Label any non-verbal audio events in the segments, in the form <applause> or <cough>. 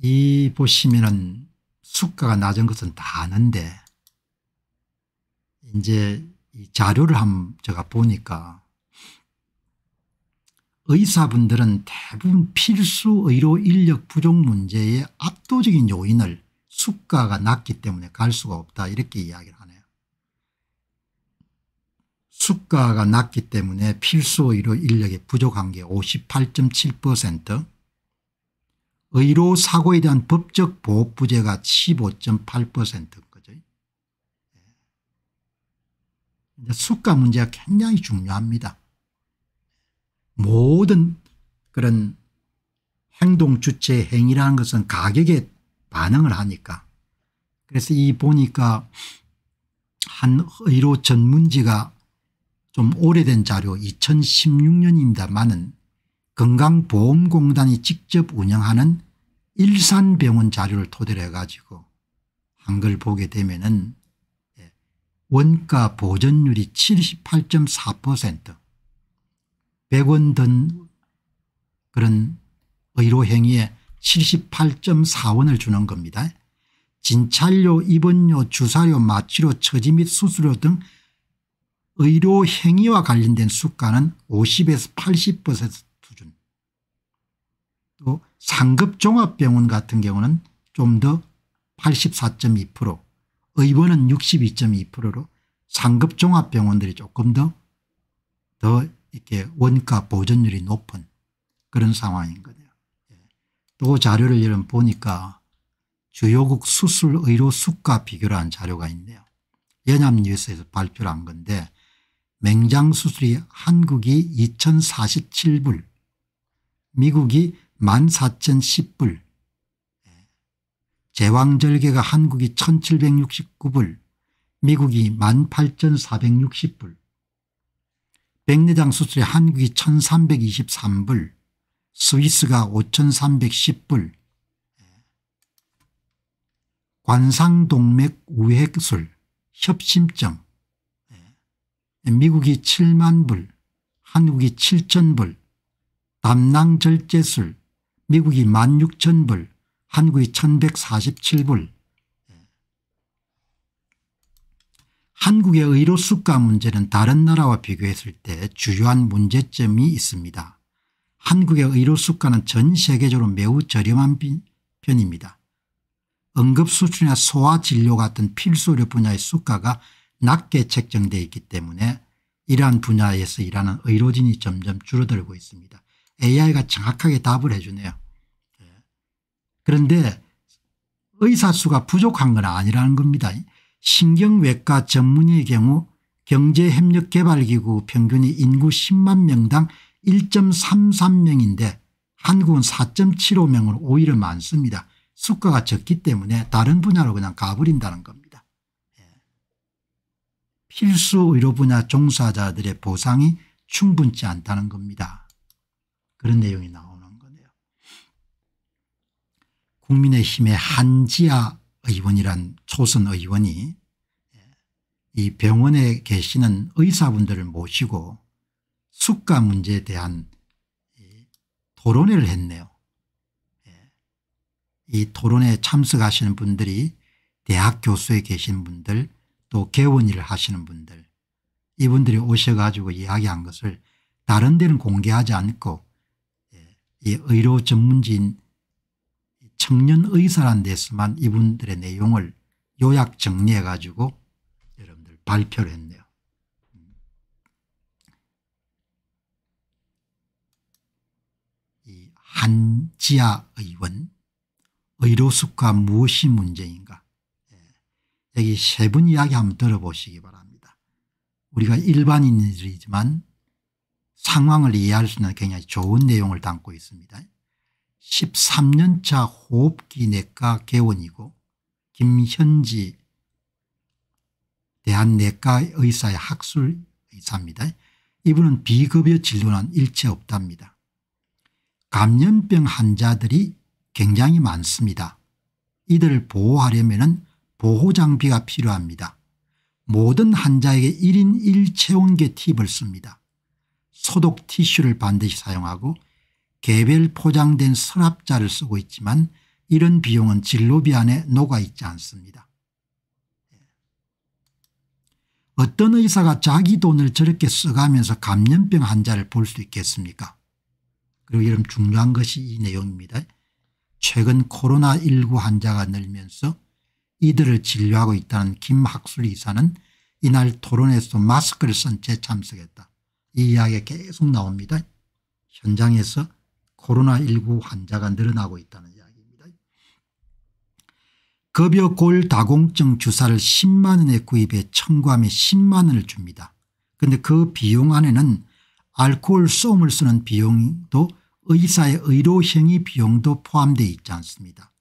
이 보시면은 수가가 낮은 것은 다 아는데 이제 이 자료를 한 제가 보니까 의사분들은 대부분 필수 의료 인력 부족 문제의 압도적인 요인을 수가가 낮기 때문에 갈 수가 없다 이렇게 이야기를 하네요. 수가가 낮기 때문에 필수 의료 인력이 부족한 게58.7% 의료 사고에 대한 법적 보호부재가 1 5 8 거죠. 이제 수가 문제가 굉장히 중요합니다. 모든 그런 행동 주체 행위라는 것은 가격에 반응을 하니까 그래서 이 보니까 한 의료 전문지가 좀 오래된 자료 2016년입니다만은 건강보험공단이 직접 운영하는 일산병원 자료를 토대로 해가지고 한글 보게 되면 은 예, 원가 보전율이 78.4% 100원 든 그런 의료행위에 78.4원을 주는 겁니다. 진찰료 입원료 주사료 마취료 처지 및 수수료 등 의료행위와 관련된 수가는 50에서 80%또 상급종합병원 같은 경우는 좀 더 84.2% 의원은 62.2%로 상급종합병원들이 조금 더, 더 이렇게 원가 보존율이 높은 그런 상황인 거죠. 예. 또 자료를 여러 보니까 주요국 수술의료 수가 비교를한 자료가 있네요. 연합뉴스에서 발표를 한 건데 맹장수술이 한국이 2047불 미국이 14,010불 제왕절개가 한국이 1769불 미국이 18,460불 백내장 수술에 한국이 1323불 스위스가 5310불 관상동맥 우회술 협심증 미국이 7만불 한국이 7천불 담낭절제술 미국이 16,000불 한국이 1147불 한국의 의료수가 문제는 다른 나라와 비교했을 때 주요한 문제점이 있습니다. 한국의 의료수가는 전 세계적으로 매우 저렴한 편입니다. 응급수출이나 소화진료 같은 필수의료 분야의 수가가 낮게 책정되어 있기 때문에 이러한 분야에서 일하는 의료진이 점점 줄어들고 있습니다. AI가 정확하게 답을 해 주네요. 예. 그런데 의사 수가 부족한 건 아니라는 겁니다. 신경외과 전문의의 경우 경제협력개발기구 평균이 인구 10만 명당 1.33명인데 한국은 4.75명으로 오히려 많습니다. 수가가 적기 때문에 다른 분야로 그냥 가버린다는 겁니다. 예. 필수 의료 분야 종사자들의 보상이 충분치 않다는 겁니다. 그런 내용이 나오는 거네요. 국민의힘의 한지아 의원이란 초선 의원이 예, 이 병원에 계시는 의사분들을 모시고 숙가 문제에 대한 토론회를 했네요. 예, 이 토론회에 참석하시는 분들이 대학 교수에 계신 분들 또 개원 일을 하시는 분들 이분들이 오셔가지고 이야기한 것을 다른 데는 공개하지 않고 이 의료 전문지인 청년 의사란 데서만 이분들의 내용을 요약 정리해 가지고 여러분들 발표를 했네요. 이 한지아 의원 의료숙과 무엇이 문제인가 예, 여기 세 분 이야기 한번 들어보시기 바랍니다. 우리가 일반인이지만 상황을 이해할 수 있는 굉장히 좋은 내용을 담고 있습니다. 13년차 호흡기 내과 개원이고 김현지 대한내과 의사의 학술 의사입니다. 이분은 비급여 진료는 일체 없답니다. 감염병 환자들이 굉장히 많습니다. 이들을 보호하려면 보호장비가 필요합니다. 모든 환자에게 1인 1체온계 팁을 씁니다. 소독 티슈를 반드시 사용하고 개별 포장된 서랍자를 쓰고 있지만 이런 비용은 진로비 안에 녹아 있지 않습니다. 예. 어떤 의사가 자기 돈을 저렇게 써가면서 감염병 환자를 볼 수 있겠습니까 그리고 이런 중요한 것이 이 내용입니다. 최근 코로나19 환자가 늘면서 이들을 진료하고 있다는 김학술 의사는 이날 토론에서 마스크를 쓴 채 참석했다. 이 이야기가 계속 나옵니다. 현장에서 코로나19 환자가 늘어나고 있다는 이야기입니다. 급여 골 다공증 주사를 10만 원에 구입해 청구하면 10만 원을 줍니다. 그런데 그 비용 안에는 알코올 쏨을 쓰는 비용도 의사의 의료행위 비용도 포함되어 있지 않습니다.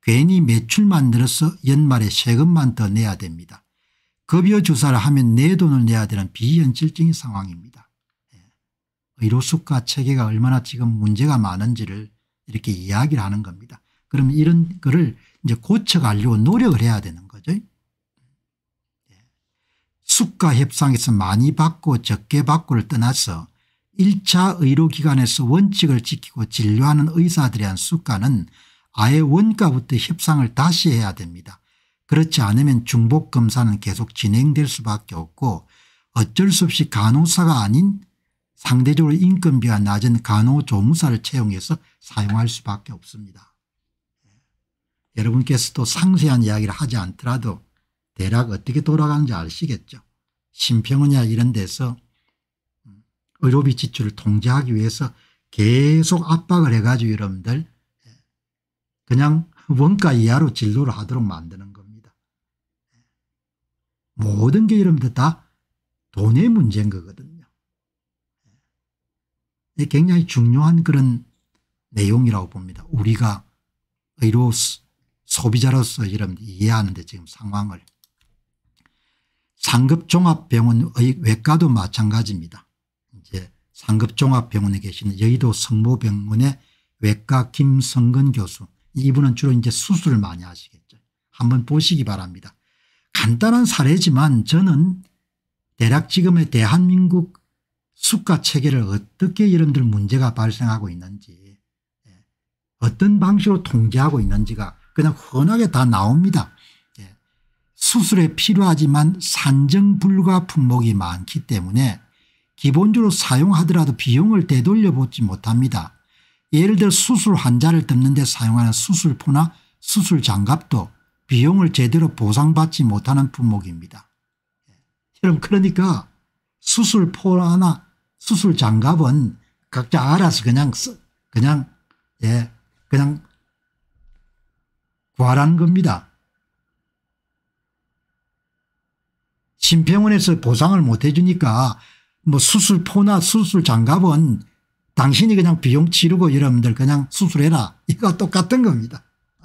괜히 매출만 늘어서 연말에 세금만 더 내야 됩니다. 급여 주사를 하면 내 돈을 내야 되는 비현실적인 상황입니다. 의료수가 체계가 얼마나 지금 문제가 많은지를 이렇게 이야기를 하는 겁니다. 그럼 이런 거를 이제 고쳐가려고 노력을 해야 되는 거죠. 예. 수가 협상에서 많이 받고 적게 받고를 떠나서 1차 의료기관에서 원칙을 지키고 진료하는 의사들에 한 수가는 아예 원가부터 협상을 다시 해야 됩니다. 그렇지 않으면 중복 검사는 계속 진행될 수밖에 없고 어쩔 수 없이 간호사가 아닌 상대적으로 인건비가 낮은 간호조무사를 채용해서 사용할 수밖에 없습니다. 예. 여러분께서도 상세한 이야기를 하지 않더라도 대략 어떻게 돌아가는지 아시겠죠. 심평원이나 이런 데서 음, 의료비 지출을 통제하기 위해서 계속 압박을 해가지고 여러분들 예, 그냥 원가 이하로 진료를 하도록 만드는 겁니다. 예. 모든 게 여러분들 다 돈의 문제인 거거든요. 네, 굉장히 중요한 그런 내용이라고 봅니다. 우리가 의료 소비자로서 여러분 이해하는데 지금 상황을. 상급종합병원의 외과도 마찬가지입니다. 이제 상급종합병원에 계시는 여의도 성모병원의 외과 김성근 교수 이분은 주로 이제 수술을 많이 하시겠죠. 한번 보시기 바랍니다. 간단한 사례지만 저는 대략 지금의 대한민국 수가 체계를 어떻게 여러분들 문제가 발생하고 있는지 예, 어떤 방식으로 통제하고 있는지가 그냥 흔하게 다 나옵니다. 예, 수술에 필요하지만 산정 불가 품목이 많기 때문에 기본적으로 사용하더라도 비용을 되돌려보지 못합니다. 예를 들어 수술 환자를 돕는데 사용하는 수술포나 수술 장갑도 비용을 제대로 보상받지 못하는 품목입니다. 예, 여러분 그러니까 수술포나 수술 장갑은 각자 알아서 그냥 써, 그냥 예 그냥 구하라는 겁니다. 심평원에서 보상을 못 해주니까 뭐 수술포나 수술 장갑은 당신이 그냥 비용 치르고 여러분들 그냥 수술해라 <laughs> 이거 똑같은 겁니다. <laughs>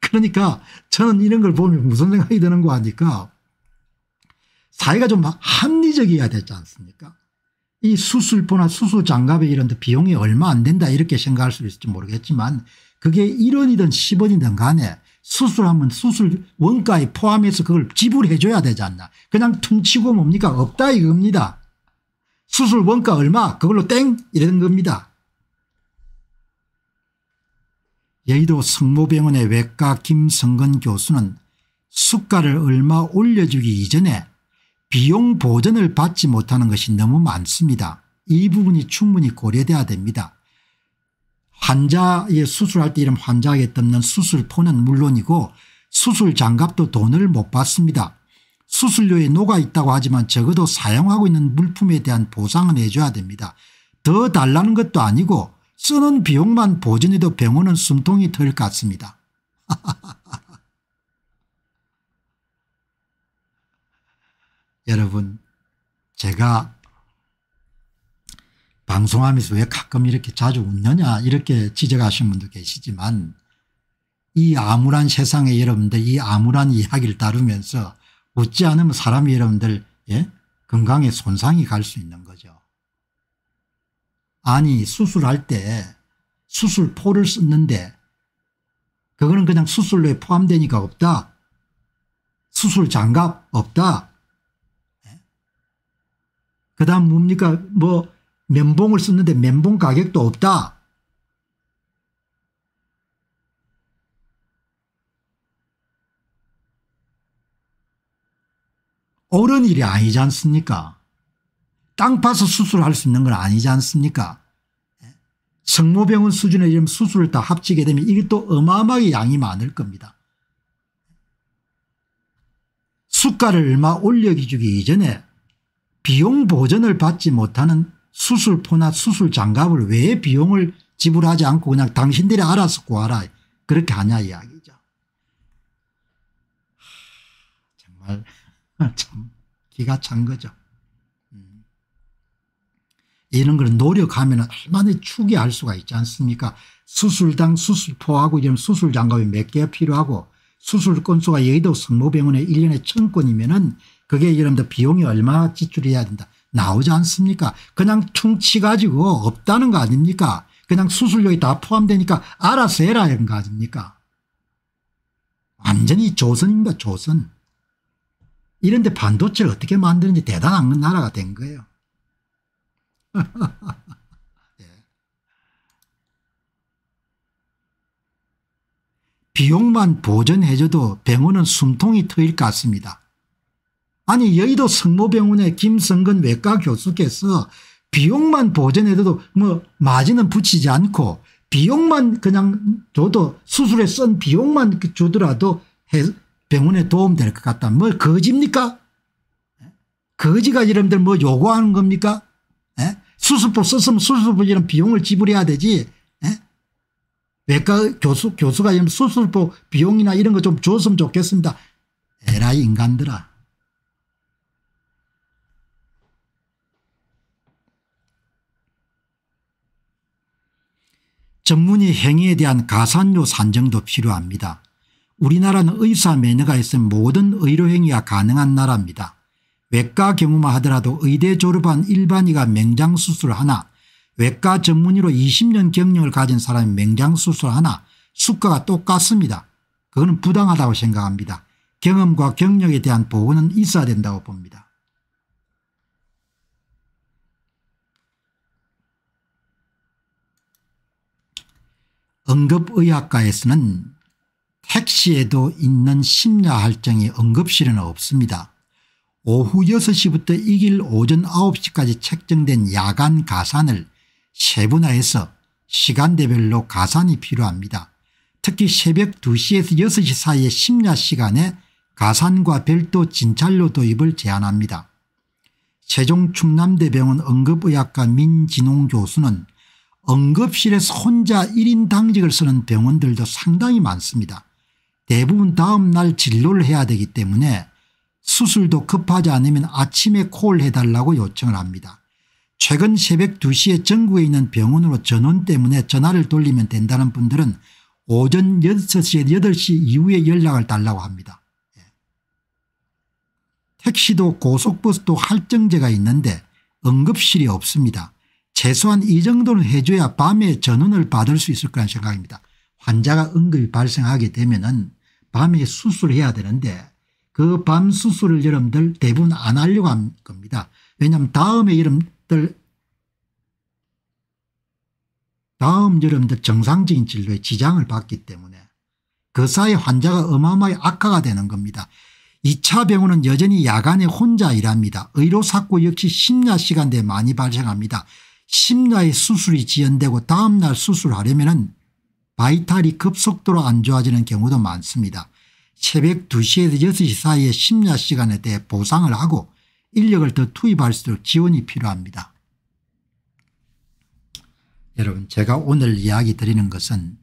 그러니까 저는 이런 걸 보면 무슨 생각이 드는 거 아니까 사회가 좀 합리적이어야 되지 않습니까 이 수술포나 수술장갑에 이런 데 비용이 얼마 안 된다 이렇게 생각할 수 있을지 모르겠지만 그게 1원이든 10원이든 간에 수술하면 수술 원가에 포함해서 그걸 지불해 줘야 되지 않나 그냥 퉁치고 뭡니까 없다 이겁니다 수술 원가 얼마 그걸로 땡 이러는 겁니다 여의도 성모병원의 외과 김성근 교수는 수가를 얼마 올려주기 이전에 비용 보전을 받지 못하는 것이 너무 많습니다. 이 부분이 충분히 고려돼야 됩니다. 환자의 수술할 때 이런 환자에게 뜯는 수술포는 물론이고 수술 장갑도 돈을 못 받습니다. 수술료에 녹아있다고 하지만 적어도 사용하고 있는 물품에 대한 보상은 해줘야 됩니다. 더 달라는 것도 아니고 쓰는 비용만 보전해도 병원은 숨통이 덜 같습니다. <laughs> 여러분 제가 방송하면서 왜 가끔 이렇게 자주 웃느냐 이렇게 지적하시는 분도 계시지만 이 암울한 세상에 여러분들 이 암울한 이야기를 다루면서 웃지 않으면 사람이 여러분들 예? 건강에 손상이 갈 수 있는 거죠. 아니 수술할 때 수술포를 썼는데 그거는 그냥 수술로에 포함되니까 없다. 수술 장갑 없다. 그 다음 뭡니까 뭐 면봉을 썼는데 면봉 가격도 없다. 옳은 일이 아니지 않습니까? 땅 파서 수술할 수 있는 건 아니지 않습니까? 성모병원 수준의 이런 수술을 다 합치게 되면 이것도 어마어마하게 양이 많을 겁니다. 숟가를 얼마 올려주기 이전에 비용 보전을 받지 못하는 수술포나 수술 장갑을 왜 비용을 지불하지 않고 그냥 당신들이 알아서 구하라 그렇게 하냐 이야기죠. 정말 <laughs> 참 기가 찬 거죠. 음. 이런 걸 노력하면 얼마나 축이 알 수가 있지 않습니까 수술당 수술포하고 지금 수술 장갑이 몇 개 필요하고 수술 건수가 여의도 성모병원에 1년에 1000건이면 그게 여러분들 비용이 얼마 지출해야 된다 나오지 않습니까 그냥 충치 가지고 없다는 거 아닙니까 그냥 수술료에 다 포함되니까 알아서 해라 이런 거 아닙니까 완전히 조선입니다 조선 이런데 반도체를 어떻게 만드는지 대단한 나라가 된 거예요 <laughs> 예. 비용만 보전해줘도 병원은 숨통이 트일 것 같습니다. 아니 여의도 성모병원의 김성근 외과 교수께서 비용만 보전해도 뭐 마진은 붙이지 않고 비용만 그냥 줘도 수술에 쓴 비용만 주더라도 병원에 도움될 것 같다. 뭘 뭐 거짓입니까? 예? 거지가 이름들 뭐 요구하는 겁니까? 에? 예? 수술법 썼으면 수술법 이런 비용을 지불해야 되지. 에? 예? 외과 교수, 교수가 이런 수술법 비용이나 이런 거 좀 줬으면 좋겠습니다. 에라이 인간들아. 전문의 행위에 대한 가산료 산정도 필요합니다. 우리나라는 의사 매너가 있으면 모든 의료 행위가 가능한 나라입니다. 외과 경우만 하더라도 의대 졸업한 일반의가 맹장수술 하나 외과 전문의로 20년 경력을 가진 사람이 맹장수술 하나 수가가 똑같습니다. 그건 부당하다고 생각합니다. 경험과 경력에 대한 보호는 있어야 된다고 봅니다. 응급의학과에서는 택시에도 있는 심야할증이 응급실에는 없습니다. 오후 6시부터 이길 오전 9시까지 책정된 야간 가산을 세분화해서 시간대별로 가산이 필요합니다. 특히 새벽 2시에서 6시 사이의 심야 시간에 가산과 별도 진찰로 도입을 제안합니다. 세종충남대병원 응급의학과 민진홍 교수는 응급실에서 혼자 1인 당직을 쓰는 병원들도 상당히 많습니다. 대부분 다음 날 진료를 해야 되기 때문에 수술도 급하지 않으면 아침에 콜 해달라고 요청을 합니다. 최근 새벽 2시에 전국에 있는 병원으로 전원 때문에 전화를 돌리면 된다는 분들은 오전 6시에 8시 이후에 연락을 달라고 합니다. 예. 택시도 고속버스도 할증제가 있는데 응급실이 없습니다. 최소한 이 정도는 해줘야 밤에 전원을 받을 수 있을 거는 생각입니다. 환자가 응급이 발생하게 되면 은 밤에 수술해야 되는데 그 밤 수술을 여러분들 대부분 안 하려고 한 겁니다. 왜냐하면 다음에 여러분들 다음 여러분들 정상적인 진료에 지장을 받기 때문에 그 사이 환자가 어마어마하게 악화가 되는 겁니다. 2차 병원은 여전히 야간에 혼자 일합니다. 의료사고 역시 심야 시간대에 많이 발생합니다. 심야의 수술이 지연되고 다음날 수술하려면 은 바이탈이 급속도로 안 좋아지는 경우도 많습니다. 새벽 2시에서 6시 사이에 심야 시간에 대해 보상을 하고 인력을 더 투입할수록 지원이 필요합니다. 여러분 제가 오늘 이야기 드리는 것은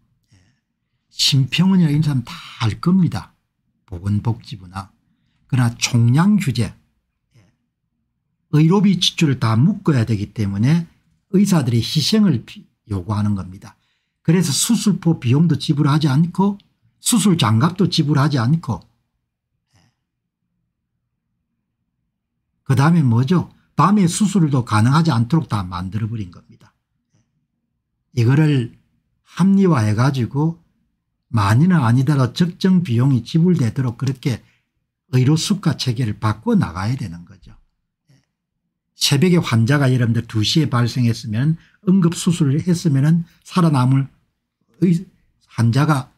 심평원이나 이 사람 다알 겁니다. 보건복지부나 그러나 총량 규제 예, 의료비 지출을 다 묶어야 되기 때문에 의사들의 희생을 요구하는 겁니다. 그래서 수술포 비용도 지불하지 않고 수술 장갑도 지불하지 않고 그 다음에 뭐죠? 밤에 수술도 가능하지 않도록 다 만들어버린 겁니다. 이거를 합리화해가지고 많이는 아니더라도 적정 비용이 지불되도록 그렇게 의료수가 체계를 바꿔 나가야 되는 새벽에 환자가 여러분들 2시에 발생했으면 응급수술을 했으면 살아남을 환자가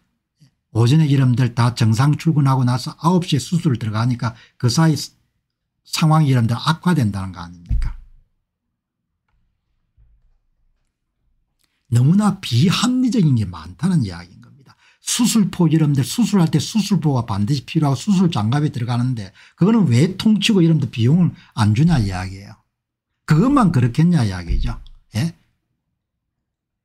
오전에 여러분들 다 정상 출근하고 나서 9시에 수술 을 들어가니까 그 사이 상황이 여러분들 악화된다는 거 아닙니까 너무나 비합리적인 게 많다는 이야기인 겁니다. 수술포 여러분들 수술할 때 수술포가 반드시 필요하고 수술 장갑이 들어가는데 그거는 왜 통치고 여러분들 비용을 안 주냐 이야기예요. 그것만 그렇겠냐 이야기죠. 예?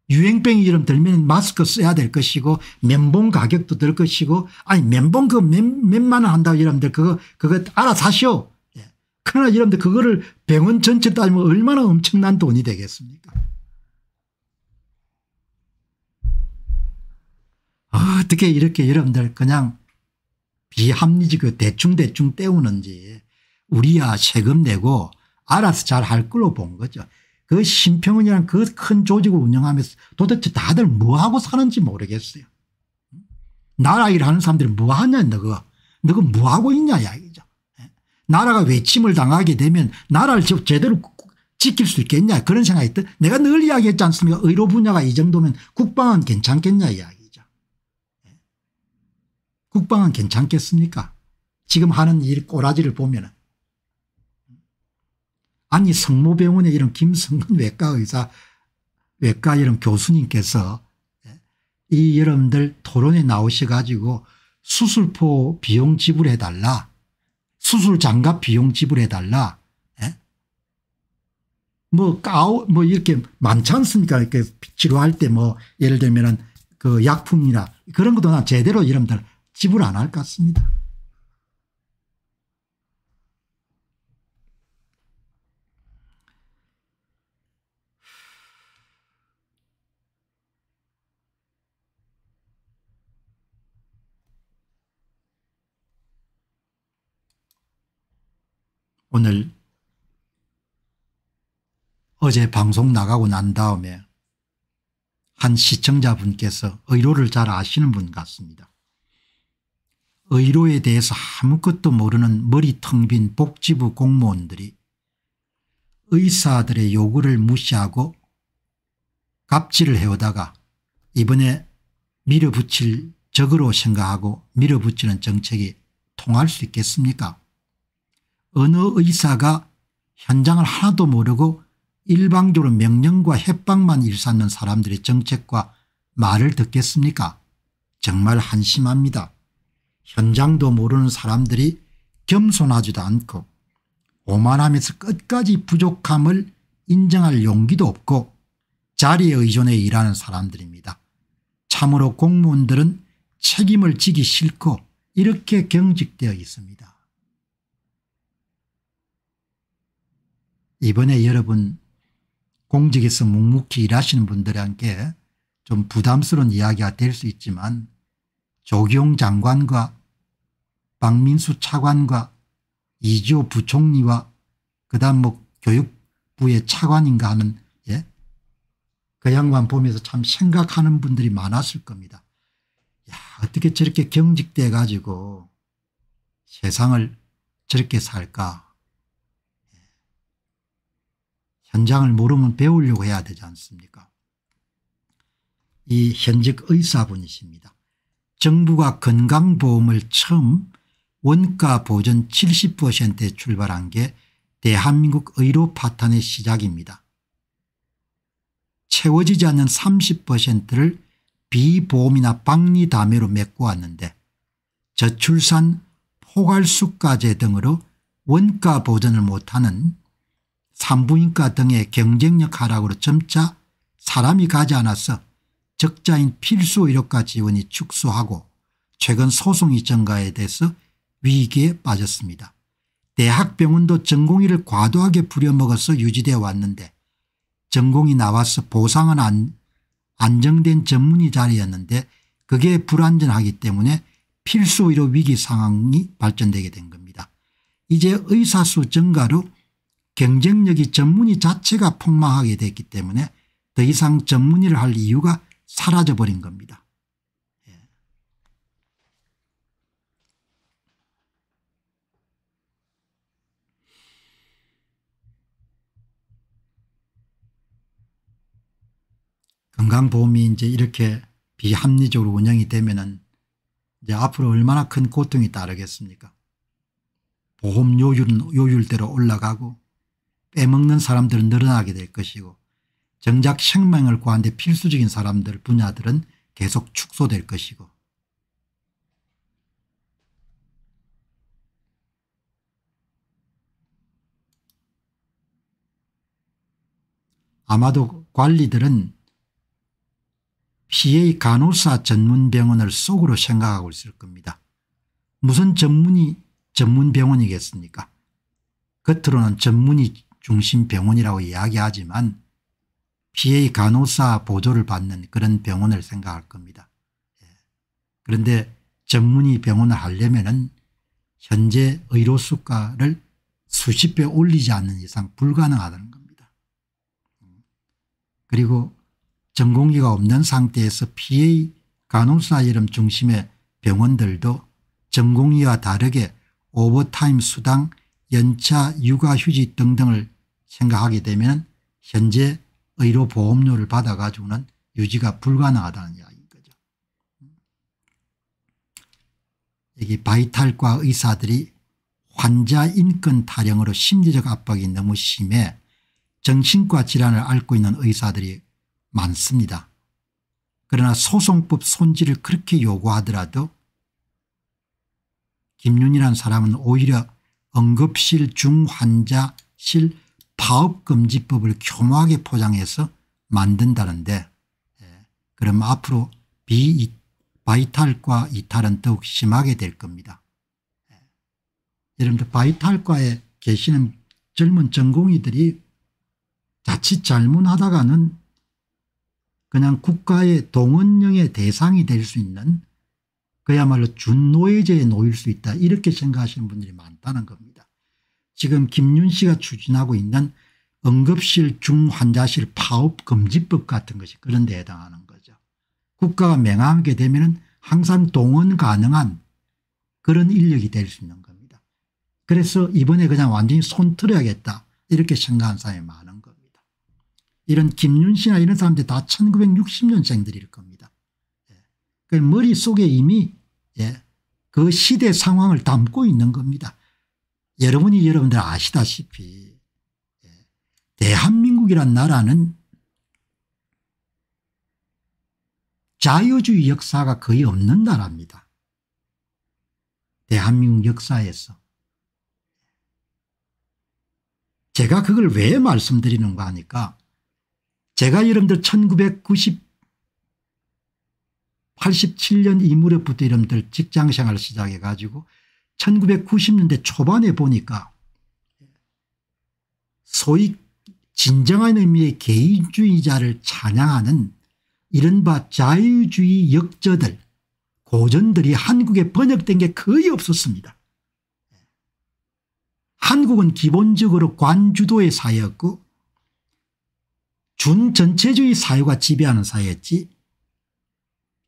유행병이 이름 들면 마스크 써야 될 것이고 면봉 가격도 들 것이고 아니 면봉 그 몇만 원 한다고 이러면 그거 그거 알아서 시오 예. 그러나 이러면 그거를 병원 전체 따지면 얼마나 엄청난 돈이 되겠습니까. 어떻게 이렇게 여러분들 그냥 비합리적 대충대충 때우는지 우리야 세금 내고 알아서 잘 할 걸로 본 거죠. 그 심평원이라는 그 큰 조직을 운영하면서 도대체 다들 뭐하고 사는지 모르겠어요. 나라 일하는 사람들이 뭐하냐 너가 너가 뭐하고 있냐 이야기죠. 예? 나라가 외침을 당하게 되면 나라를 제대로 지킬 수 있겠냐 그런 생각이 든 내가 늘 이야기했지 않습니까 의료 분야가 이 정도면 국방은 괜찮겠냐 이야기죠. 예? 국방은 괜찮겠습니까 지금 하는 일 꼬라지를 보면 아니 성모병원에 이런 김성근 외과 의사 외과 이런 교수님께서 이 여러분들 토론에 나오셔 가지고 수술포 비용 지불해 달라 수술 장갑 비용 지불해 달라 예? 뭐 까오 뭐 이렇게 많지 않습니까 이렇게 치료할 때 뭐 예를 들면은 그 약품이나 그런 것도 난 제대로 여러분들 지불 안 할 것 같습니다. 오늘 어제 방송 나가고 난 다음에 한 시청자분께서 의료를 잘 아시는 분 같습니다. 의료에 대해서 아무것도 모르는 머리 텅 빈 복지부 공무원들이 의사들의 요구를 무시하고 갑질을 해오다가 이번에 밀어붙일 적으로 생각하고 밀어붙이는 정책이 통할 수 있겠습니까 어느 의사가 현장을 하나도 모르고 일방적으로 명령과 협박만 일삼는 사람들의 정책과 말을 듣겠습니까 정말 한심합니다. 현장도 모르는 사람들이 겸손하지도 않고 오만하면서 끝까지 부족함을 인정할 용기도 없고 자리에 의존해 일하는 사람들입니다. 참으로 공무원들은 책임을 지기 싫고 이렇게 경직되어 있습니다. 이번에 여러분 공직에서 묵묵히 일하시는 분들한테 좀 부담스러운 이야기가 될 수 있지만 조경 장관과 박민수 차관과 이지호 부총리와 그다음 뭐 교육부의 차관인가 하는 예? 그 양반 보면서 참 생각하는 분들이 많았을 겁니다. 야 어떻게 저렇게 경직돼 가지고 세상을 저렇게 살까 현장을 모르면 배우려고 해야 되지 않습니까 이 현직 의사분이십니다. 정부가 건강보험을 처음 원가 보전 70%에 출발한 게 대한민국 의료 파탄의 시작입니다. 채워지지 않는 30%를 비보험이나 박리담회로 메꿔왔는데 저출산 포괄수가제 등으로 원가 보전을 못하는 산부인과 등의 경쟁력 하락으로 점차 사람이 가지 않아서 적자인 필수의료과 지원이 축소하고 최근 소송이 증가에 대해서 위기에 빠졌습니다. 대학병원도 전공의를 과도하게 부려먹어서 유지돼 왔는데 전공이 나와서 보상은 안, 안정된 전문의 자리였는데 그게 불안전하기 때문에 필수의료 위기 상황이 발전되게 된 겁니다. 이제 의사수 증가로 경쟁력이 전문의 자체가 폭망하게 됐기 때문에 더 이상 전문의를 할 이유가 사라져버린 겁니다. 예. 건강보험이 이제 이렇게 비합리적으로 운영이 되면 이제 앞으로 얼마나 큰 고통이 따르겠습니까? 보험 요율은 요율대로 올라가고 빼먹는 사람들은 늘어나게 될 것이고 정작 생명을 구하는데 필수적인 사람들 분야들은 계속 축소될 것이고 아마도 관리들은 PA 간호사 전문병원을 속으로 생각하고 있을 겁니다. 무슨 전문이 전문병원이겠습니까? 겉으로는 전문이 중심 병원이라고 이야기하지만 PA 간호사 보조를 받는 그런 병원을 생각할 겁니다. 예. 그런데 전문의 병원을 하려면 은 현재 의료 수가를 수십 배 올리지 않는 이상 불가능하다는 겁니다. 그리고 전공기가 없는 상태에서 PA 간호사 이름 중심의 병원들도 전공의와 다르게 오버타임 수당, 연차, 육아휴직 등등을 생각하게 되면 현재 의료 보험료를 받아가지고는 유지가 불가능하다는 이야기인 거죠. 여기 바이탈과 의사들이 환자 인권 타령으로 심리적 압박이 너무 심해 정신과 질환을 앓고 있는 의사들이 많습니다. 그러나 소송법 손질을 그렇게 요구하더라도 김윤이라는 사람은 오히려 응급실 중환자실 파업금지법을 교묘하게 포장해서 만든다는데 예, 그럼 앞으로 비 바이탈과 이탈은 더욱 심하게 될 겁니다. 예. 여러분들 바이탈과에 계시는 젊은 전공의들이 자칫 잘못하다가는 그냥 국가의 동원령의 대상이 될 수 있는 그야말로 준노예제에 놓일 수 있다 이렇게 생각하시는 분들이 많다는 겁니다. 지금 김윤 씨가 추진하고 있는 응급실 중환자실 파업금지법 같은 것이 그런 데 해당하는 거죠. 국가가 맹하게 되면 은 항상 동원 가능한 그런 인력이 될 수 있는 겁니다. 그래서 이번에 그냥 완전히 손틀어야겠다 이렇게 생각한 사람이 많은 겁니다. 이런 김윤 씨나 이런 사람들이 다 1960년생들일 겁니다. 예. 그 머릿속에 이미 예. 그 시대 상황을 담고 있는 겁니다. 여러분이 여러분들 아시다시피 예, 대한민국이란 나라는 자유주의 역사가 거의 없는 나라입니다. 대한민국 역사에서. 제가 그걸 왜 말씀드리는가 하니까 제가 여러분들 1 9 9 87년 이 무렵부터 여러분들 직장생활 을 시작해가지고 1990년대 초반에 보니까 소위 진정한 의미의 개인주의자를 찬양하는 이른바 자유주의 역저들 고전들이 한국에 번역된 게 거의 없었습니다. 한국은 기본적으로 관주도의 사회였고 준전체주의 사회가 지배하는 사회였지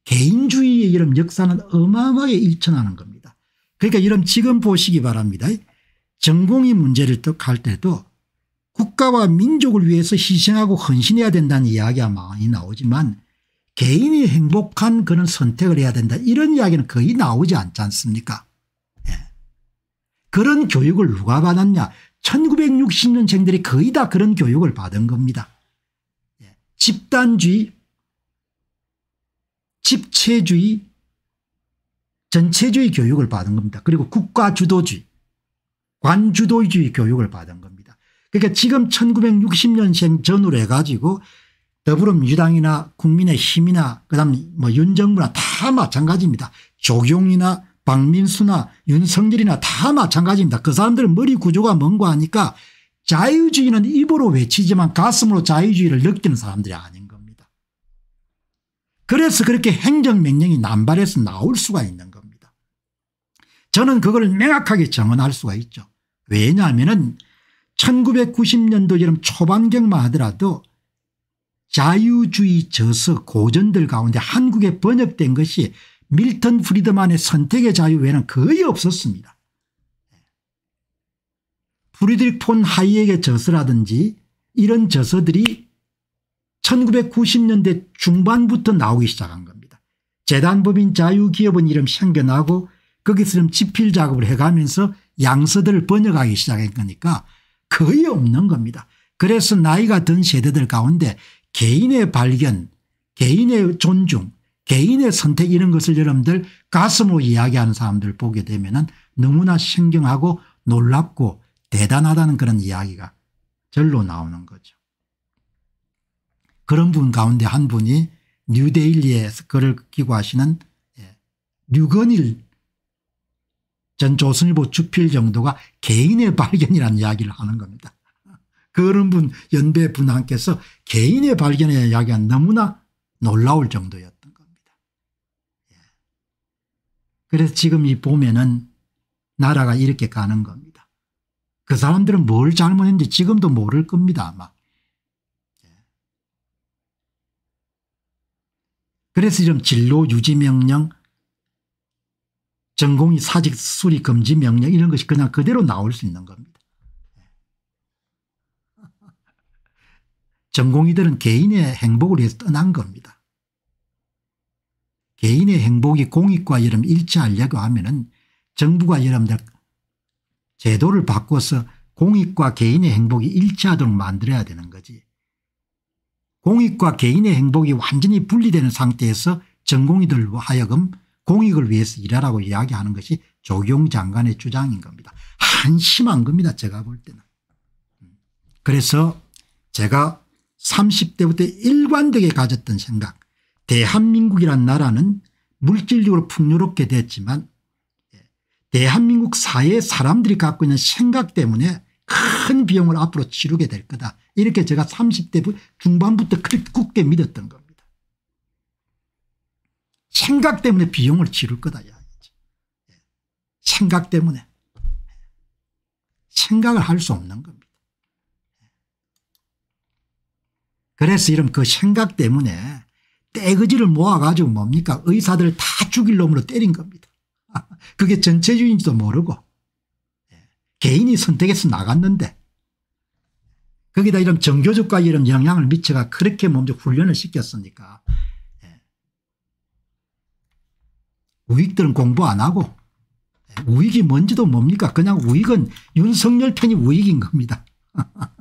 개인주의의 이런 역사는 어마어마하게 일천하는 겁니다. 그러니까 이런 지금 보시기 바랍니다. 전공이 문제를 떡할 때도 국가와 민족을 위해서 희생하고 헌신해야 된다는 이야기가 많이 나오지만 개인이 행복한 그런 선택을 해야 된다 이런 이야기는 거의 나오지 않지 않습니까 예. 그런 교육을 누가 받았냐 1960년생들이 거의 다 그런 교육을 받은 겁니다. 예. 집단주의 집체주의 전체주의 교육을 받은 겁니다. 그리고 국가주도주의 관주도주의 교육을 받은 겁니다. 그러니까 지금 1960년생 전후로 해가지고 더불어민주당이나 국민의힘이나 그다음 뭐 윤정부나 다 마찬가지입니다. 조경이나 박민수나 윤석열이나 다 마찬가지입니다. 그 사람들은 머리 구조가 먼 거 하니까 자유주의는 입으로 외치지만 가슴으로 자유주의를 느끼는 사람들이 아닌 겁니다. 그래서 그렇게 행정명령이 남발해서 나올 수가 있는 저는 그걸 명확하게 정언할 수가 있죠. 왜냐하면 1990년도 여름 초반경만 하더라도 자유주의 저서 고전들 가운데 한국에 번역된 것이 밀턴 프리드만의 선택의 자유 외에는 거의 없었습니다. 프리드릭 폰 하이에게 저서라든지 이런 저서들이 1990년대 중반부터 나오기 시작한 겁니다. 재단법인 자유기업은 이름 생겨나고 거기서 좀 집필 작업을 해가면서 양서들을 번역하기 시작한거니까 거의 없는 겁니다. 그래서 나이가 든 세대들 가운데 개인의 발견 개인의 존중 개인의 선택 이런 것을 여러분들 가슴으로 이야기하는 사람들 보게 되면 너무나 신경하고 놀랍고 대단하다는 그런 이야기가 절로 나오는 거죠. 그런 분 가운데 한 분이 뉴데일리에 서 글을 기고하시는 예, 류건일 전 조선일보 주필 정도가 개인의 발견이라는 이야기를 하는 겁니다. 그런 분 연배 분한께서 개인의 발견의 이야기가 너무나 놀라울 정도였던 겁니다. 예. 그래서 지금 이 보면은 나라가 이렇게 가는 겁니다. 그 사람들은 뭘 잘못했는지 지금도 모를 겁니다 아마. 예. 그래서 지금 진로 유지명령 전공이 사직 수리 금지 명령 이런 것이 그냥 그대로 나올 수 있는 겁니다. 예. 전공의들은 개인의 행복을 위해서 떠난 겁니다. 개인의 행복이 공익과 여러분 일치하려고 하면은 정부가 여러분들 제도를 바꿔서 공익과 개인의 행복이 일치하도록 만들어야 되는 거지. 공익과 개인의 행복이 완전히 분리되는 상태에서 전공의들로 하여금 공익을 위해서 일하라고 이야기하는 것이 조경 장관의 주장인 겁니다. 한심한 겁니다. 제가 볼 때는. 음. 그래서 제가 30대부터 일관되게 가졌던 생각 대한민국이란 나라는 물질적으로 풍요롭게 됐지만 예, 대한민국 사회 사람들이 갖고 있는 생각 때문에 큰 비용을 앞으로 치르게 될 거다. 이렇게 제가 30대 중반부터 그렇게 굳게 믿었던 겁니다. 생각 때문에 비용을 지를 거다. 생각 때문에. 생각을 할 수 없는 겁니다. 그래서 이런 그 생각 때문에 떼거지를 모아가지고 뭡니까 의사들을 다 죽일 놈으로 때린 겁니다. <laughs> 그게 전체주의인지도 모르고 개인이 선택해서 나갔는데 거기다 이런 정교조과 이런 영향을 미쳐가 그렇게 몸적 훈련을 시켰으니까 우익들은 공부 안 하고 예, 우익이 뭔지도 뭡니까 그냥 우익은 윤석열 편이 우익인 겁니다. <laughs>